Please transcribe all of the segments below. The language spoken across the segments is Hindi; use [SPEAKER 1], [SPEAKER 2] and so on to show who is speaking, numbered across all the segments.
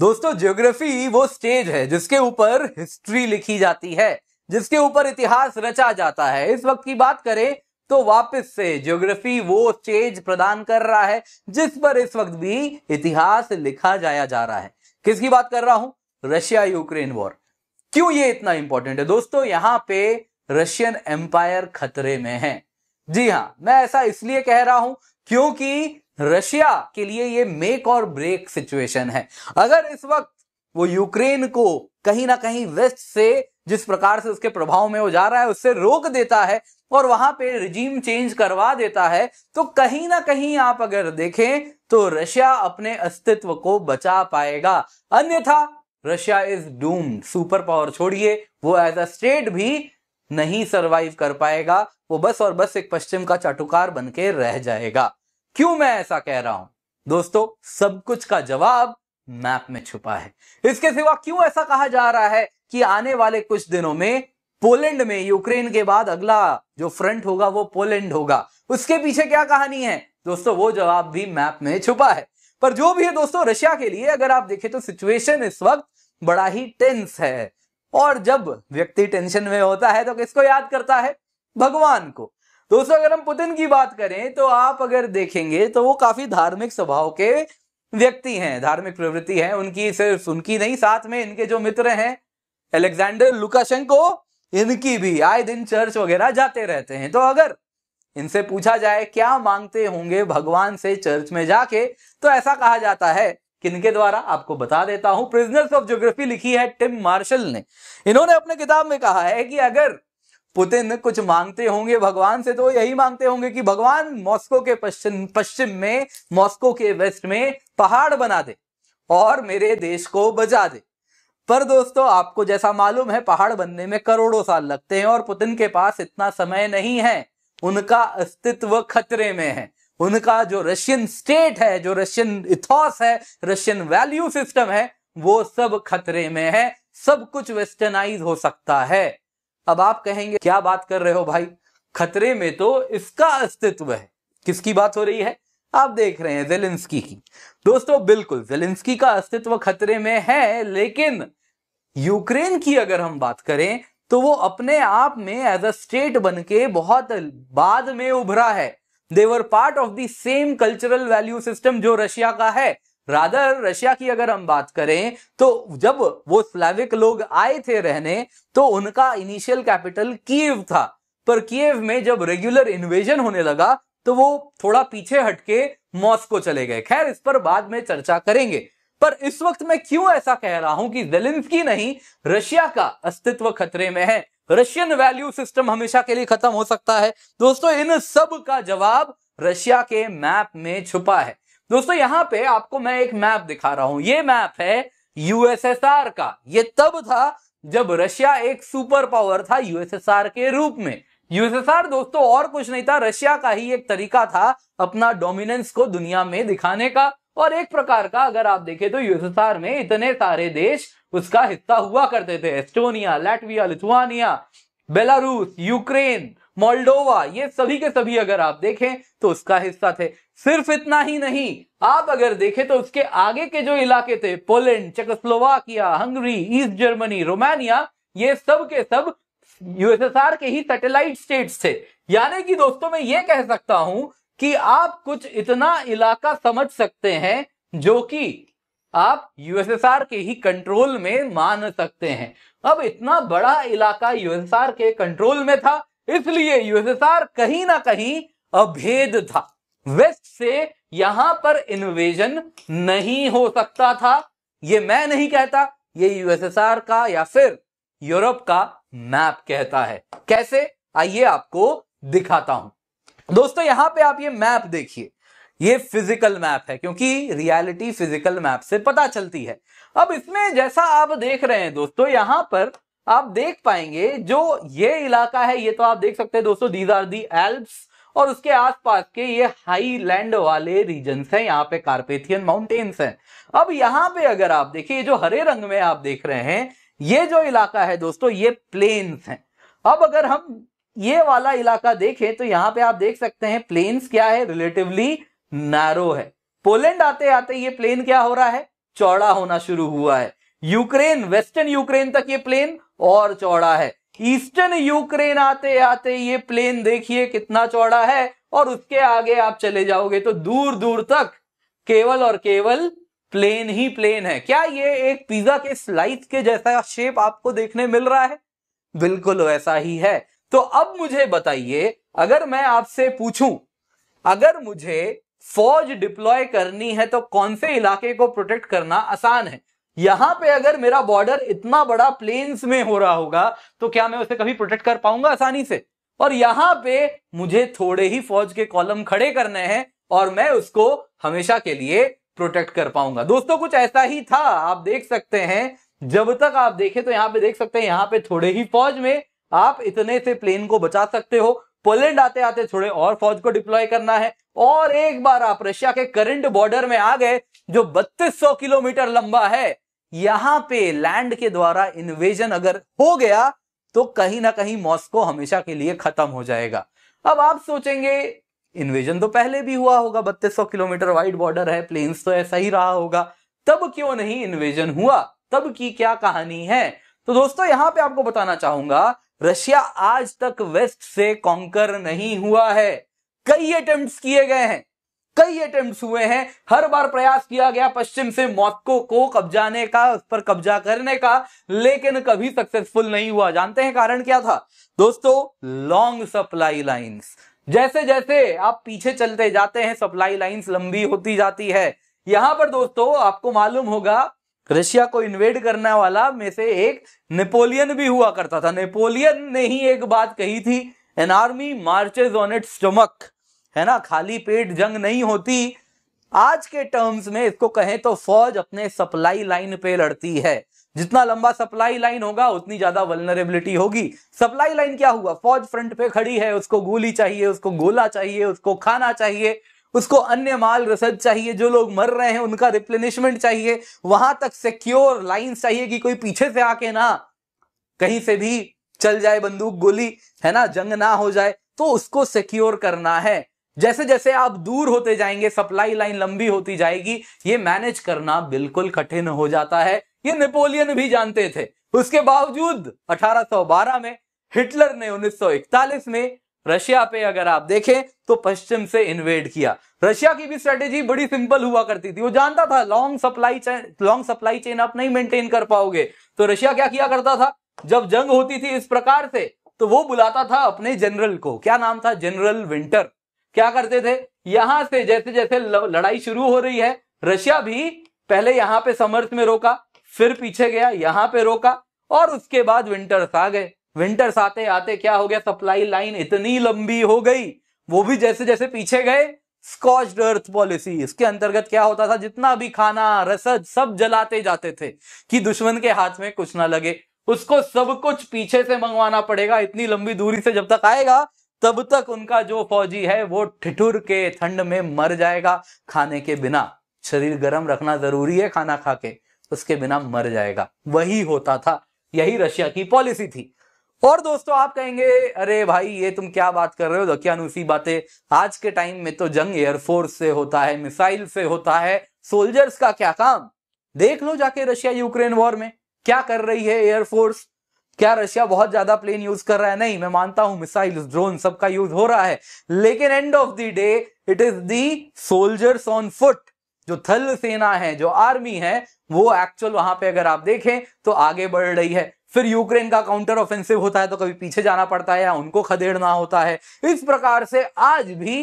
[SPEAKER 1] दोस्तों ज्योग्राफी वो स्टेज है जिसके ऊपर हिस्ट्री लिखी जाती है जिसके ऊपर इतिहास रचा जाता है इस वक्त की बात करें तो वापस से ज्योग्राफी वो स्टेज प्रदान कर रहा है जिस पर इस वक्त भी इतिहास लिखा जाया जा रहा है किसकी बात कर रहा हूं रशिया यूक्रेन वॉर क्यों ये इतना इंपॉर्टेंट है दोस्तों यहां पे रशियन एम्पायर खतरे में है जी हाँ मैं ऐसा इसलिए कह रहा हूं क्योंकि रशिया के लिए ये मेक और ब्रेक सिचुएशन है अगर इस वक्त वो यूक्रेन को कहीं ना कहीं वेस्ट से जिस प्रकार से उसके प्रभाव में वो जा रहा है उससे रोक देता है और वहां पे रिजीम चेंज करवा देता है तो कहीं ना कहीं आप अगर देखें तो रशिया अपने अस्तित्व को बचा पाएगा अन्यथा Russia is doomed super power छोड़िए वो एज अ स्टेट भी नहीं सरवाइव कर पाएगा वो बस और बस एक पश्चिम का चाटुकार बन के रह जाएगा क्यों मैं ऐसा कह रहा हूं दोस्तों सब कुछ का जवाब मैप में छुपा है इसके सिवा क्यों ऐसा कहा जा रहा है कि आने वाले कुछ दिनों में पोलैंड में यूक्रेन के बाद अगला जो फ्रंट होगा वो पोलैंड होगा उसके पीछे क्या कहानी है दोस्तों वो जवाब भी मैप में छुपा है पर जो भी है दोस्तों रशिया के लिए अगर आप देखें तो सिचुएशन इस वक्त बड़ा ही टेंस है और जब व्यक्ति टेंशन में होता है तो किसको याद करता है भगवान को दोस्तों अगर हम पुतिन की बात करें तो आप अगर देखेंगे तो वो काफी धार्मिक स्वभाव के व्यक्ति हैं धार्मिक प्रवृत्ति है उनकी सिर्फ उनकी नहीं साथ में इनके जो मित्र हैं एलेक्जेंडर लुकाशेंको इनकी भी आए दिन चर्च वगैरह जाते रहते हैं तो अगर इनसे पूछा जाए क्या मांगते होंगे भगवान से चर्च में जाके तो ऐसा कहा जाता है किनके द्वारा आपको बता देता हूं प्रिजनर्स ऑफ ज्योग्राफी लिखी है टिम मार्शल ने इन्होंने अपने किताब में कहा है कि अगर पुतिन कुछ मांगते होंगे भगवान से तो यही मांगते होंगे कि भगवान मॉस्को के पश्चिम पश्चिम में मॉस्को के वेस्ट में पहाड़ बना दे और मेरे देश को बजा दे पर दोस्तों आपको जैसा मालूम है पहाड़ बनने में करोड़ों साल लगते हैं और पुतिन के पास इतना समय नहीं है उनका अस्तित्व खतरे में है उनका जो रशियन स्टेट है जो रशियन इथॉस है रशियन वैल्यू सिस्टम है वो सब खतरे में है सब कुछ वेस्टर्नाइज हो सकता है अब आप कहेंगे क्या बात कर रहे हो भाई खतरे में तो इसका अस्तित्व है किसकी बात हो रही है आप देख रहे हैं जेलिंस्की की दोस्तों बिल्कुल जेलिंस्की का अस्तित्व खतरे में है लेकिन यूक्रेन की अगर हम बात करें तो वो अपने आप में एज अ स्टेट बन के बहुत बाद में उभरा है they are part of the same cultural value system जो रशिया का है राधर रशिया की अगर हम बात करें तो जब वो स्लैविक लोग आए थे रहने तो उनका इनिशियल कैपिटल कीव था पर कीव में जब रेगुलर इन्वेजन होने लगा तो वो थोड़ा पीछे हटके मॉस्को चले गए खैर इस पर बाद में चर्चा करेंगे पर इस वक्त मैं क्यों ऐसा कह रहा हूं कि जेलिंस्की नहीं रशिया का अस्तित्व खतरे में है रशियन वैल्यू सिस्टम हमेशा के लिए खत्म हो सकता है दोस्तों इन सब का जवाब रशिया के मैप में छुपा है दोस्तों यहां पे आपको मैं एक मैप दिखा रहा हूं ये मैप है यूएसएसआर का ये तब था जब रशिया एक सुपर पावर था यूएसएसआर के रूप में यूएसएसआर दोस्तों और कुछ नहीं था रशिया का ही एक तरीका था अपना डोमिनेंस को दुनिया में दिखाने का और एक प्रकार का अगर आप देखें तो यूएसएसआर में इतने सारे देश उसका हिस्सा हुआ करते थे Estonia Latvia Lithuania Belarus Ukraine Moldova ये सभी के सभी अगर आप देखें तो उसका हिस्सा थे सिर्फ इतना ही नहीं आप अगर देखें तो उसके आगे के जो इलाके थे Poland Czechoslovakia Hungary East Germany Romania ये सब के सब यूएसएसआर के ही सैटेलाइट स्टेट्स थे यानी कि दोस्तों मैं ये कह सकता हूं कि आप कुछ इतना इलाका समझ सकते हैं जो कि आप यूएसएसआर के ही कंट्रोल में मान सकते हैं अब इतना बड़ा इलाका यूएसएसआर के कंट्रोल में था इसलिए यूएसएसआर कहीं ना कहीं अभेद था वेस्ट से यहां पर इन्वेजन नहीं हो सकता था ये मैं नहीं कहता ये यूएसएसआर का या फिर यूरोप का मैप कहता है कैसे आइए आपको दिखाता हूं दोस्तों यहां पे आप ये मैप देखिए ये फिजिकल मैप है क्योंकि रियलिटी फिजिकल मैप से पता चलती है अब इसमें जैसा आप देख रहे हैं दोस्तों यहां पर आप देख पाएंगे जो ये इलाका है ये तो आप देख सकते हैं दोस्तों दीज आर दी एल्प्स और उसके आसपास के ये हाई लैंड वाले रीजन हैं यहाँ पे कार्पेथियन माउंटेन्स हैं अब यहाँ पे अगर आप देखिए जो हरे रंग में आप देख रहे हैं ये जो इलाका है दोस्तों ये प्लेन्स हैं अब अगर हम ये वाला इलाका देखें तो यहाँ पे आप देख सकते हैं प्लेन्स क्या है रिलेटिवली नैरो है पोलैंड आते आते ये प्लेन क्या हो रहा है चौड़ा होना शुरू हुआ है यूक्रेन वेस्टर्न यूक्रेन तक ये प्लेन और चौड़ा है ईस्टर्न यूक्रेन आते आते ये प्लेन देखिए कितना चौड़ा है और उसके आगे आप चले जाओगे तो दूर दूर तक केवल और केवल प्लेन ही प्लेन है क्या ये एक पिज्जा के स्लाइस के जैसा शेप आपको देखने मिल रहा है बिल्कुल वैसा ही है तो अब मुझे बताइए अगर मैं आपसे पूछूं अगर मुझे फौज डिप्लॉय करनी है तो कौन से इलाके को प्रोटेक्ट करना आसान है यहां पे अगर मेरा बॉर्डर इतना बड़ा प्लेन्स में हो रहा होगा तो क्या मैं उसे कभी प्रोटेक्ट कर पाऊंगा आसानी से और यहां पे मुझे थोड़े ही फौज के कॉलम खड़े करने हैं और मैं उसको हमेशा के लिए प्रोटेक्ट कर पाऊंगा दोस्तों कुछ ऐसा ही था आप देख सकते हैं जब तक आप देखें तो यहां पे देख सकते हैं यहाँ पे थोड़े ही फौज में आप इतने से प्लेन को बचा सकते हो पोलैंड आते आते थोड़े और फौज को डिप्लॉय करना है और एक बार आप रशिया के करंट बॉर्डर में आ गए जो 3200 किलोमीटर लंबा है यहां पे लैंड के द्वारा इन्वेजन अगर हो गया तो कहीं ना कहीं मॉस्को हमेशा के लिए खत्म हो जाएगा अब आप सोचेंगे इन्वेजन तो पहले भी हुआ होगा बत्तीस किलोमीटर वाइड बॉर्डर है प्लेन्स तो ऐसा ही रहा होगा तब क्यों नहीं इन्वेजन हुआ तब की क्या कहानी है तो दोस्तों यहां पे आपको बताना चाहूंगा रशिया आज तक वेस्ट से कॉन्कर नहीं हुआ है कई अटेम्प्ट किए गए हैं कई अटेम्प्ट हुए हैं हर बार प्रयास किया गया पश्चिम से मॉस्को को कब्जाने का उस पर कब्जा करने का लेकिन कभी सक्सेसफुल नहीं हुआ जानते हैं कारण क्या था दोस्तों लॉन्ग सप्लाई लाइंस जैसे जैसे आप पीछे चलते जाते हैं सप्लाई लाइन्स लंबी होती जाती है यहां पर दोस्तों आपको मालूम होगा रशिया को इन्वेड करने वाला में से एक नेपोलियन भी हुआ करता था नेपोलियन ने ही एक बात कही थी an army marches on it stomach है ना खाली पेट जंग नहीं होती आज के टर्म्स में इसको कहें तो फौज अपने सप्लाई लाइन पे लड़ती है जितना लंबा सप्लाई लाइन होगा उतनी ज्यादा वलनरेबिलिटी होगी सप्लाई लाइन क्या हुआ फौज फ्रंट पे खड़ी है उसको गोली चाहिए उसको गोला चाहिए उसको खाना चाहिए उसको अन्य माल रसद चाहिए जो लोग मर रहे हैं उनका रिप्लेनिशमेंट चाहिए वहां तक सिक्योर लाइन चाहिए कि कोई पीछे से आके ना कहीं से भी चल जाए बंदूक गोली है ना जंग ना हो जाए तो उसको सिक्योर करना है जैसे जैसे आप दूर होते जाएंगे सप्लाई लाइन लंबी होती जाएगी ये मैनेज करना बिल्कुल कठिन हो जाता है ये नेपोलियन भी जानते थे उसके बावजूद 1812 में हिटलर ने 1941 में रशिया पे अगर आप देखें तो पश्चिम से इन्वेड किया रशिया की भी स्ट्रेटेजी बड़ी सिंपल हुआ करती थी वो जानता था long supply chain long supply chain आप नहीं मेंटेन कर पाओगे तो रशिया क्या किया करता था जब जंग होती थी इस प्रकार से तो वो बुलाता था अपने जनरल को क्या नाम था जनरल विंटर क्या करते थे यहां से जैसे जैसे लड़ाई शुरू हो रही है रशिया भी पहले यहां पे समर्थ में रोका फिर पीछे गया यहां पे रोका और उसके बाद विंटर्स आ गए विंटर्स आते आते क्या हो गया सप्लाई लाइन इतनी लंबी हो गई वो भी जैसे जैसे पीछे गए स्कॉच अर्थ पॉलिसी इसके अंतर्गत क्या होता था जितना भी खाना रसद सब जलाते जाते थे कि दुश्मन के हाथ में कुछ ना लगे उसको सब कुछ पीछे से मंगवाना पड़ेगा इतनी लंबी दूरी से जब तक आएगा तब तक उनका जो फौजी है वो ठिठुर के ठंड में मर जाएगा खाने के बिना शरीर गर्म रखना जरूरी है खाना खा के उसके बिना मर जाएगा वही होता था यही रशिया की पॉलिसी थी और दोस्तों आप कहेंगे अरे भाई ये तुम क्या बात कर रहे हो धकियानुसी बातें आज के टाइम में तो जंग एयरफोर्स से होता है मिसाइल से होता है सोल्जर्स का क्या काम देख लो जाके रशिया यूक्रेन वॉर में क्या कर रही है एयरफोर्स क्या रशिया बहुत ज्यादा प्लेन यूज कर रहा है नहीं मैं मानता हूं मिसाइल ड्रोन सबका यूज हो रहा है लेकिन end of the day it is the soldiers on foot जो थल सेना है जो आर्मी है वो एक्चुअल वहां पे अगर आप देखें तो आगे बढ़ रही है फिर यूक्रेन का काउंटर ऑफेंसिव होता है तो कभी पीछे जाना पड़ता है या उनको खदेड़ना होता है इस प्रकार से आज भी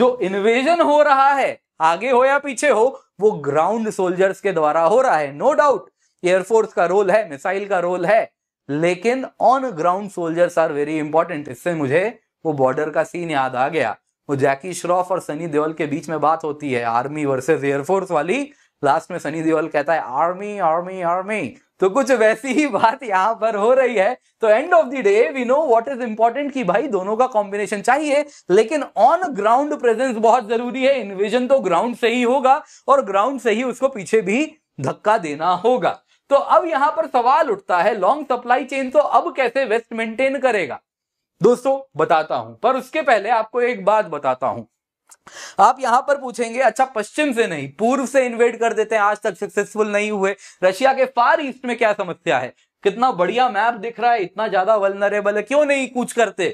[SPEAKER 1] जो इन्वेजन हो रहा है आगे हो या पीछे हो वो ग्राउंड सोल्जर्स के द्वारा हो रहा है नो डाउट एयरफोर्स का रोल है मिसाइल का रोल है लेकिन on ground soldiers are very important इससे मुझे वो बॉर्डर का सीन याद आ गया वो जैकी श्रॉफ और सनी देओल के बीच में बात होती है आर्मी वर्सेस एयरफोर्स वाली लास्ट में सनी देओल कहता है आर्मी आर्मी आर्मी तो कुछ वैसी ही बात यहां पर हो रही है तो end of the day we know what is important कि भाई दोनों का कॉम्बिनेशन चाहिए लेकिन ऑन ग्राउंड प्रेजेंस बहुत जरूरी है इन्विजन तो ग्राउंड से ही होगा और ग्राउंड से ही उसको पीछे भी धक्का देना होगा तो अब यहां पर सवाल उठता है लॉन्ग सप्लाई चेन तो अब कैसे वेस्ट मेंटेन करेगा दोस्तों बताता हूं पर उसके पहले आपको एक बात बताता हूं आप यहां पर पूछेंगे अच्छा पश्चिम से नहीं पूर्व से इन्वेट कर देते हैं आज तक सक्सेसफुल नहीं हुए रशिया के फार ईस्ट में क्या समस्या है कितना बढ़िया मैप दिख रहा है इतना ज्यादा वलनरेबल है क्यों नहीं कुछ करते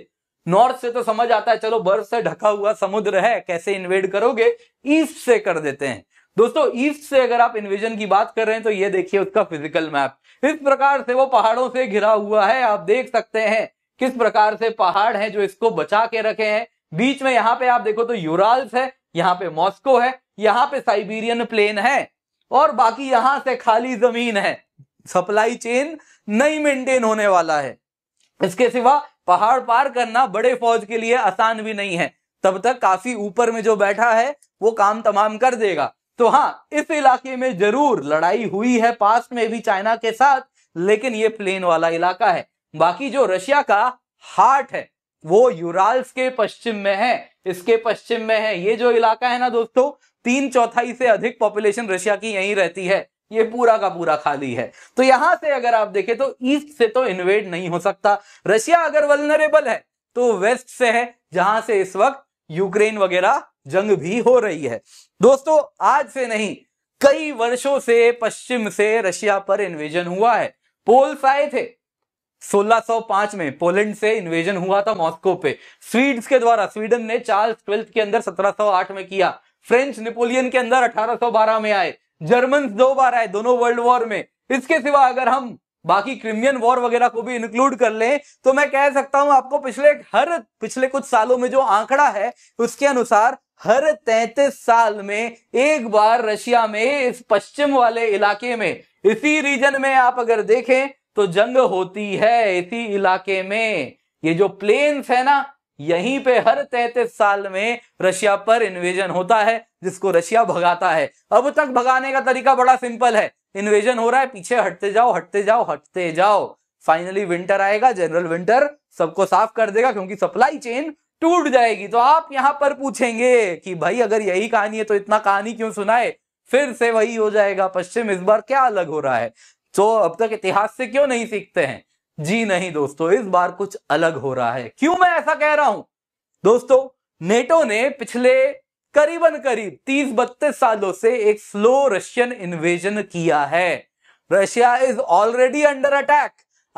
[SPEAKER 1] नॉर्थ से तो समझ आता है चलो बर्फ से ढका हुआ समुद्र है कैसे इन्वेड करोगे ईस्ट से कर देते हैं दोस्तों ईस्ट से अगर आप इन्वेजन की बात कर रहे हैं तो ये देखिए उसका फिजिकल मैप इस प्रकार से वो पहाड़ों से घिरा हुआ है आप देख सकते हैं किस प्रकार से पहाड़ है जो इसको बचा के रखे हैं बीच में यहाँ पे आप देखो तो यूराल्स है यहाँ पे मॉस्को है यहाँ पे साइबेरियन प्लेन है और बाकी यहां से खाली जमीन है सप्लाई चेन नहीं मेंटेन होने वाला है इसके सिवा पहाड़ पार करना बड़े फौज के लिए आसान भी नहीं है तब तक काफी ऊपर में जो बैठा है वो काम तमाम कर देगा तो हाँ इस इलाके में जरूर लड़ाई हुई है पास्ट में भी चाइना के साथ लेकिन ये प्लेन वाला इलाका है बाकी जो रशिया का हार्ट है वो यूराल्स के पश्चिम में है इसके पश्चिम में है ये जो इलाका है ना दोस्तों तीन चौथाई से अधिक पॉपुलेशन रशिया की यहीं रहती है ये पूरा का पूरा खाली है तो यहां से अगर आप देखें तो ईस्ट से तो इन्वेड नहीं हो सकता रशिया अगर वलनरेबल है तो वेस्ट से है जहां से इस वक्त यूक्रेन वगैरह जंग भी हो रही है दोस्तों आज से नहीं कई वर्षों से पश्चिम से रशिया पर इन्वेजन हुआ है पोल्स आए थे 1605 में पोलैंड से इन्वेजन हुआ था मॉस्को पे स्वीड्स के द्वारा स्वीडन ने चार्ल्स ट्वेल्थ के अंदर 1708 में किया फ्रेंच नेपोलियन के अंदर 1812 में आए जर्मन दो बार आए दोनों वर्ल्ड वॉर में इसके सिवा अगर हम बाकी क्रिमियन वॉर वगैरह को भी इंक्लूड कर लें तो मैं कह सकता हूं आपको पिछले हर पिछले कुछ सालों में जो आंकड़ा है उसके अनुसार हर तैतीस साल में एक बार रशिया में इस पश्चिम वाले इलाके में इसी रीजन में आप अगर देखें तो जंग होती है इसी इलाके में ये जो प्लेन्स है ना यहीं पे हर तैतीस साल में रशिया पर इन्वेजन होता है जिसको रशिया भगाता है अब तक भगाने का तरीका बड़ा सिंपल है इन्वेजन हो रहा है पीछे हटते जाओ हटते जाओ हटते जाओ फाइनली विंटर आएगा जनरल विंटर सबको साफ कर देगा क्योंकि सप्लाई चेन टूट जाएगी तो आप यहां पर पूछेंगे कि भाई अगर यही कहानी है तो इतना कहानी क्यों सुनाए फिर से वही हो जाएगा पश्चिम इस बार क्या अलग हो रहा है तो अब तक इतिहास से क्यों नहीं सीखते हैं जी नहीं दोस्तों इस बार कुछ अलग हो रहा है क्यों मैं ऐसा कह रहा हूं दोस्तों नेटो ने पिछले करीबन करीब तीस बत्तीस सालों से एक स्लो रशियन इन्वेजन किया है Russia is already under attack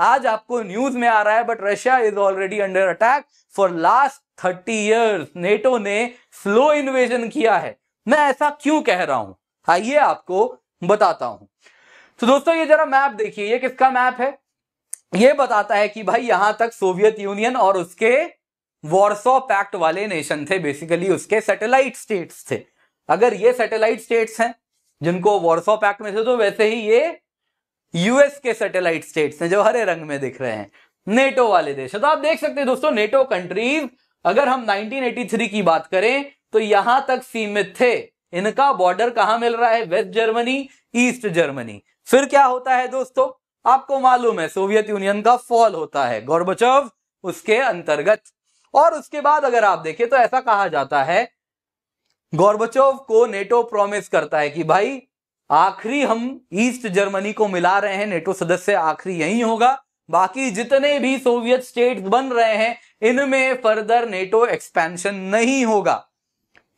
[SPEAKER 1] आज आपको न्यूज में आ रहा है but Russia is already under attack for last thirty years NATO ने स्लो इन्वेजन किया है मैं ऐसा क्यों कह रहा हूं आइए आपको बताता हूं तो दोस्तों ये जरा मैप देखिए ये किसका मैप है ये बताता है कि भाई यहां तक सोवियत यूनियन और उसके वॉरसो पैक्ट वाले नेशन थे बेसिकली उसके सैटेलाइट स्टेट्स थे अगर ये सैटेलाइट स्टेट्स हैं जिनको वॉरसो पैक्ट में से तो वैसे ही ये यूएस के सैटेलाइट स्टेट्स हैं जो हरे रंग में दिख रहे हैं नेटो वाले देश तो आप देख सकते हैं दोस्तों नेटो कंट्रीज अगर हम 1983 की बात करें तो यहां तक सीमित थे इनका बॉर्डर कहां मिल रहा है वेस्ट जर्मनी ईस्ट जर्मनी फिर क्या होता है दोस्तों आपको मालूम है सोवियत यूनियन का फॉल होता है गौरबचव उसके अंतर्गत और उसके बाद अगर आप देखें तो ऐसा कहा जाता है गौरबचोव को नेटो प्रॉमिस करता है कि भाई आखिरी हम ईस्ट जर्मनी को मिला रहे हैं नेटो सदस्य आखिरी यही होगा बाकी जितने भी सोवियत स्टेट बन रहे हैं इनमें फर्दर नेटो एक्सपेंशन नहीं होगा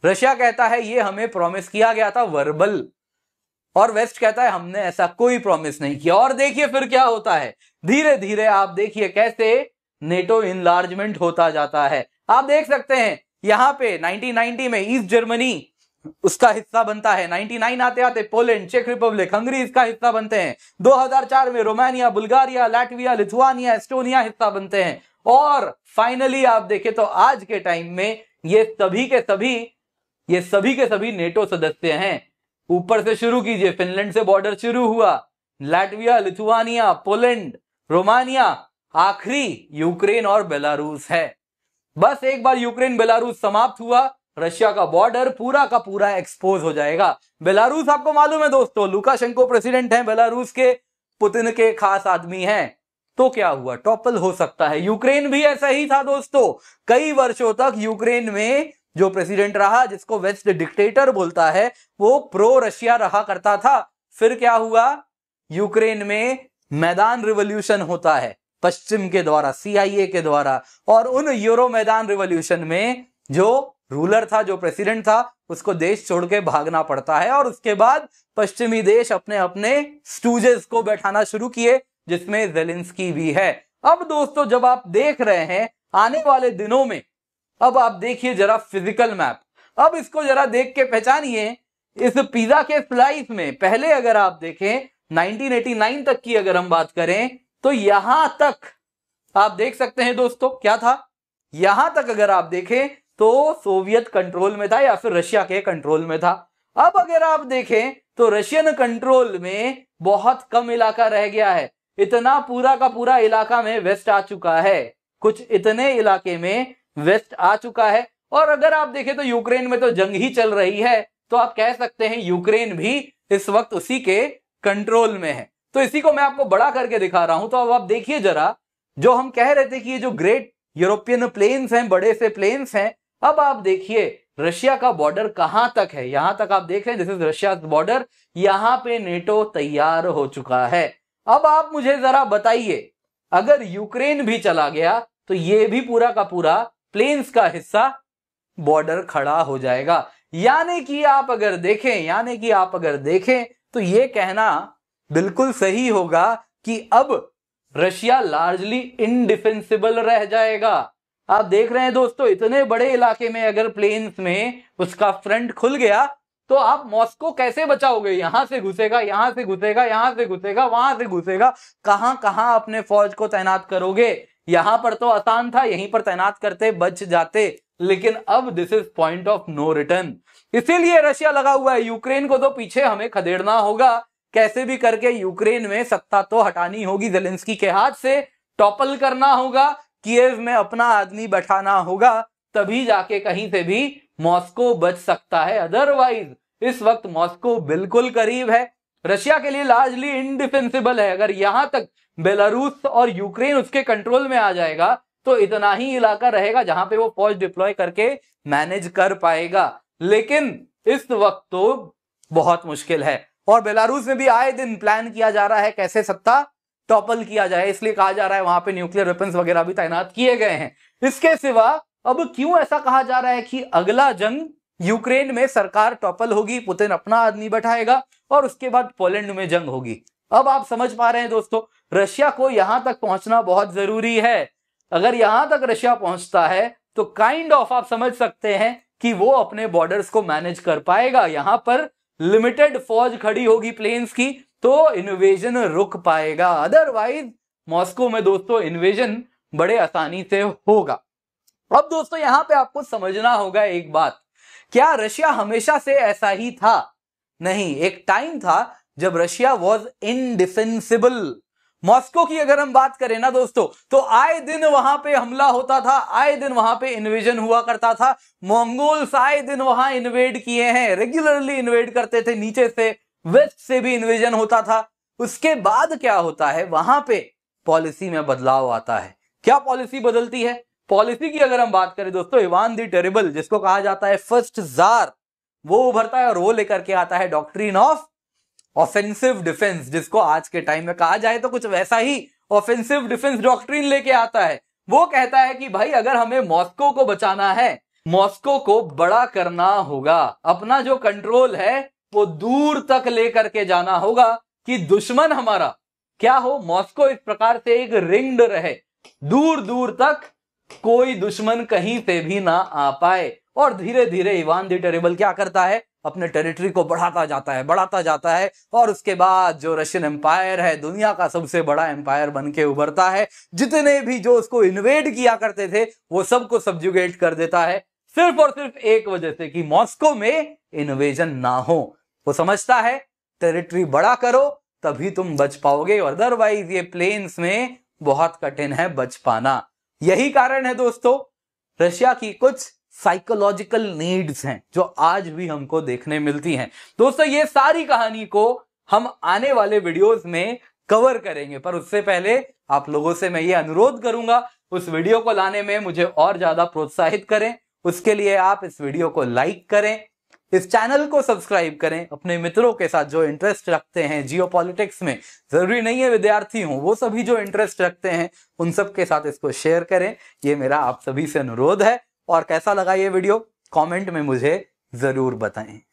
[SPEAKER 1] रशिया कहता है ये हमें प्रॉमिस किया गया था वर्बल और वेस्ट कहता है हमने ऐसा कोई प्रॉमिस नहीं किया और देखिए फिर क्या होता है धीरे धीरे आप देखिए कैसे नेटो इनलार्जमेंट होता जाता है आप देख सकते हैं यहां पे 1990 में ईस्ट जर्मनी उसका हिस्सा बनता है 99 आते आते पोलैंड चेक रिपब्लिक हंगरी इसका हिस्सा बनते हैं 2004 में Romania Bulgaria Latvia Lithuania Estonia हिस्सा बनते हैं और फाइनली आप देखें तो आज के टाइम में ये सभी के सभी ये सभी के सभी नेटो सदस्य हैं ऊपर से शुरू कीजिए फिनलैंड से बॉर्डर शुरू हुआ लैटविया लिथुआनिया पोलैंड रोमानिया आखिरी यूक्रेन और बेलारूस है बस एक बार यूक्रेन बेलारूस समाप्त हुआ रशिया का बॉर्डर पूरा का पूरा एक्सपोज हो जाएगा बेलारूस आपको मालूम है दोस्तों लुकाशंको प्रेसिडेंट हैं बेलारूस के पुतिन के खास आदमी हैं तो क्या हुआ टॉपल हो सकता है यूक्रेन भी ऐसा ही था दोस्तों कई वर्षों तक यूक्रेन में जो प्रेसिडेंट रहा जिसको वेस्ट डिक्टेटर बोलता है वो प्रो रशिया रहा करता था फिर क्या हुआ यूक्रेन में मैदान रिवोल्यूशन होता है पश्चिम के द्वारा सीआईए के द्वारा और उन यूरो मैदान रिवोल्यूशन में जो रूलर था जो प्रेसिडेंट था उसको देश छोड़ के भागना पड़ता है और उसके बाद पश्चिमी देश अपने अपने स्टूजेस को बैठाना शुरू किए जिसमें जेलिंस्की भी है अब दोस्तों जब आप देख रहे हैं आने वाले दिनों में अब आप देखिए जरा फिजिकल मैप अब इसको जरा देख के पहचानिए इस पिज्जा के स्लाइस में पहले अगर आप देखें नाइनटीन तक की अगर हम बात करें तो यहां तक आप देख सकते हैं दोस्तों क्या था यहां तक अगर आप देखें तो सोवियत कंट्रोल में था या फिर रशिया के कंट्रोल में था अब अगर आप देखें तो रशियन कंट्रोल में बहुत कम इलाका रह गया है इतना पूरा का पूरा इलाका में वेस्ट आ चुका है कुछ इतने इलाके में वेस्ट आ चुका है और अगर आप देखें तो यूक्रेन में तो जंग ही चल रही है तो आप कह सकते हैं यूक्रेन भी इस वक्त उसी के कंट्रोल में है तो इसी को मैं आपको बड़ा करके दिखा रहा हूं तो अब आप देखिए जरा जो हम कह रहे थे कि ये जो ग्रेट यूरोपियन प्लेन्स हैं बड़े से प्लेन्स हैं अब आप देखिए रशिया का बॉर्डर कहां तक है यहां तक आप देख रहे हैं दिस इज रशिया बॉर्डर यहां पे नेटो तैयार हो चुका है अब आप मुझे जरा बताइए अगर यूक्रेन भी चला गया तो ये भी पूरा का पूरा प्लेन्स का हिस्सा बॉर्डर खड़ा हो जाएगा यानी कि आप अगर देखें यानी कि आप अगर देखें तो ये कहना बिल्कुल सही होगा कि अब रशिया लार्जली इनडिफेंसिबल रह जाएगा आप देख रहे हैं दोस्तों इतने बड़े इलाके में अगर प्लेन्स में उसका फ्रंट खुल गया तो आप मॉस्को कैसे बचाओगे यहां से घुसेगा यहां से घुसेगा यहां से घुसेगा वहां से घुसेगा कहां कहां अपने फौज को तैनात करोगे यहां पर तो आसान था यहीं पर तैनात करते बच जाते लेकिन अब this is point of no return इसीलिए रशिया लगा हुआ है यूक्रेन को तो पीछे हमें खदेड़ना होगा कैसे भी करके यूक्रेन में सत्ता तो हटानी होगी जेलेंस्की के हाथ से टॉपल करना होगा कीव में अपना आदमी बैठाना होगा तभी जाके कहीं से भी मॉस्को बच सकता है अदरवाइज इस वक्त मॉस्को बिल्कुल करीब है रशिया के लिए लार्जली इनडिफेंसिबल है अगर यहां तक बेलारूस और यूक्रेन उसके कंट्रोल में आ जाएगा तो इतना ही इलाका रहेगा जहां पे वो फौज डिप्लॉय करके मैनेज कर पाएगा लेकिन इस वक्त तो बहुत मुश्किल है और बेलारूस में भी आए दिन प्लान किया जा रहा है कैसे सत्ता टॉपल किया जाए इसलिए कहा जा रहा है वहां पे न्यूक्लियर वेपन्स वगैरह भी तैनात किए गए हैं इसके सिवा अब क्यों ऐसा कहा जा रहा है कि अगला जंग यूक्रेन में सरकार टॉपल होगी पुतिन अपना आदमी बैठाएगा और उसके बाद पोलैंड में जंग होगी अब आप समझ पा रहे हैं दोस्तों रशिया को यहां तक पहुंचना बहुत जरूरी है अगर यहां तक रशिया पहुंचता है तो काइंड ऑफ आप समझ सकते हैं कि वो अपने बॉर्डर्स को मैनेज कर पाएगा यहां पर लिमिटेड फौज खड़ी होगी प्लेन्स की तो इन्वेजन रुक पाएगा अदरवाइज मॉस्को में दोस्तों इन्वेजन बड़े आसानी से होगा अब दोस्तों यहां पे आपको समझना होगा एक बात क्या रशिया हमेशा से ऐसा ही था नहीं एक टाइम था जब रशिया वॉज इनडिफेंसिबल मॉस्को की अगर हम बात करें ना दोस्तों तो आए दिन वहां पे हमला होता था आए दिन वहां पे इन्वेजन हुआ करता था मंगोल्स आए दिन वहां इन्वेड किए हैं रेगुलरली इन्वेड करते थे नीचे से वेस्ट से भी इन्वेजन होता था उसके बाद क्या होता है वहां पे पॉलिसी में बदलाव आता है क्या पॉलिसी बदलती है पॉलिसी की अगर हम बात करें दोस्तों इवान दी टेरिबल जिसको कहा जाता है फर्स्ट जार वो उभरता है और वो लेकर के आता है डॉक्ट्रीन ऑफ ऑफेंसिव डिफेंस जिसको आज के टाइम में कहा जाए तो कुछ वैसा ही ऑफेंसिव डिफेंस डॉक्ट्रीन लेके आता है वो कहता है कि भाई अगर हमें मॉस्को को बचाना है मॉस्को को बड़ा करना होगा अपना जो कंट्रोल है वो दूर तक लेकर के जाना होगा कि दुश्मन हमारा क्या हो मॉस्को इस प्रकार से एक रिंग्ड रहे दूर दूर तक कोई दुश्मन कहीं से भी ना आ पाए और धीरे धीरे इवान दी टेरेबल क्या करता है अपने टेरिटरी को बढ़ाता जाता है बढ़ाता जाता है और उसके बाद जो रशियन एम्पायर है दुनिया का सबसे बड़ा एम्पायर बन के उभरता है जितने भी जो उसको इन्वेड किया करते थे वो सबको सब्जुगेट कर देता है सिर्फ और सिर्फ एक वजह से कि मॉस्को में इन्वेजन ना हो वो समझता है टेरिटरी बड़ा करो तभी तुम बच पाओगे अदरवाइज ये प्लेन्स में बहुत कठिन है बच पाना यही कारण है दोस्तों रशिया की कुछ साइकोलॉजिकल नीड्स हैं जो आज भी हमको देखने मिलती हैं दोस्तों ये सारी कहानी को हम आने वाले वीडियोस में कवर करेंगे पर उससे पहले आप लोगों से मैं ये अनुरोध करूंगा उस वीडियो को लाने में मुझे और ज्यादा प्रोत्साहित करें उसके लिए आप इस वीडियो को लाइक करें इस चैनल को सब्सक्राइब करें अपने मित्रों के साथ जो इंटरेस्ट रखते हैं जियो पॉलिटिक्स में जरूरी नहीं है विद्यार्थी हों वो सभी जो इंटरेस्ट रखते हैं उन सब के साथ इसको शेयर करें ये मेरा आप सभी से अनुरोध है और कैसा लगा ये वीडियो कमेंट में मुझे जरूर बताएं